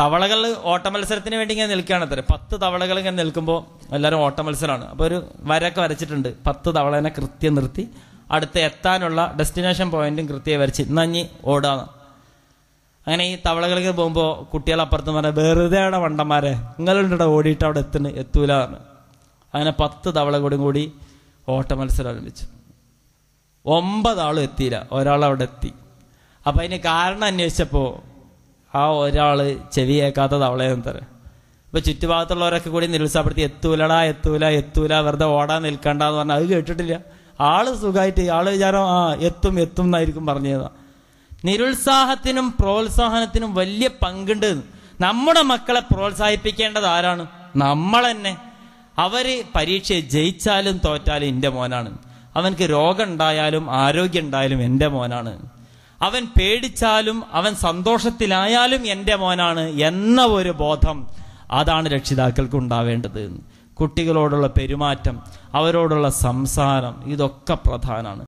തവളകൾ ഓട്ടമത്സരത്തിന് വേണ്ടി ഇങ്ങനെ നിൽക്കുകയാണ് അത്ര പത്ത് തവളകൾ ഇങ്ങനെ നിൽക്കുമ്പോൾ എല്ലാവരും ഓട്ടമത്സരമാണ് അപ്പോൾ ഒരു വരൊക്കെ വരച്ചിട്ടുണ്ട് പത്ത് തവളനെ കൃത്യം നിർത്തി അടുത്ത് എത്താനുള്ള ഡെസ്റ്റിനേഷൻ പോയിന്റും കൃത്യമായി വരച്ച് നഞ്ഞി ഓടാന്ന് അങ്ങനെ ഈ തവളകൾക്ക് പോകുമ്പോൾ കുട്ടികൾ അപ്പുറത്ത് പറഞ്ഞാൽ വെറുതെ അവിടെ വണ്ടന്മാരെ നിങ്ങളുണ്ടോ ഓടിയിട്ട് അവിടെ എത്തുന്ന എത്തൂല അങ്ങനെ പത്ത് തവള കൂടി ഓട്ട മത്സരം ആരംഭിച്ചു ഒമ്പതാളും എത്തിയില്ല ഒരാൾ അവിടെ എത്തി അപ്പം അതിന് കാരണം അന്വേഷിച്ചപ്പോൾ ആ ഒരാൾ ചെവി അവളെ തവളയെന്ന് തരാം ഇപ്പൊ ചുറ്റുഭാഗത്തുള്ളവരൊക്കെ കൂടി നിരുത്സാഹപ്പെടുത്തി എത്തൂലടാ എത്തൂല എത്തൂല വെറുതെ ഓടാൻ നിൽക്കണ്ട എന്ന് പറഞ്ഞാൽ അത് കേട്ടിട്ടില്ല ആള് സുഖമായിട്ട് ആള് വിചാരം ആ എത്തും എത്തും എന്നായിരിക്കും പറഞ്ഞതാ നിരുത്സാഹത്തിനും പ്രോത്സാഹനത്തിനും വലിയ പങ്കുണ്ട് നമ്മുടെ മക്കളെ പ്രോത്സാഹിപ്പിക്കേണ്ടത് ആരാണ് നമ്മൾ തന്നെ അവര് പരീക്ഷയെ ജയിച്ചാലും തോറ്റാലും എൻ്റെ മോനാണ് അവനക്ക് രോഗം ഉണ്ടായാലും ആരോഗ്യം ഉണ്ടായാലും എൻ്റെ മോനാണ് അവൻ പേടിച്ചാലും അവൻ സന്തോഷത്തിലായാലും എൻ്റെ മോനാണ് എന്ന ഒരു ബോധം അതാണ് രക്ഷിതാക്കൾക്ക് ഉണ്ടാവേണ്ടത് കുട്ടികളോടുള്ള പെരുമാറ്റം അവരോടുള്ള സംസാരം ഇതൊക്കെ പ്രധാനമാണ്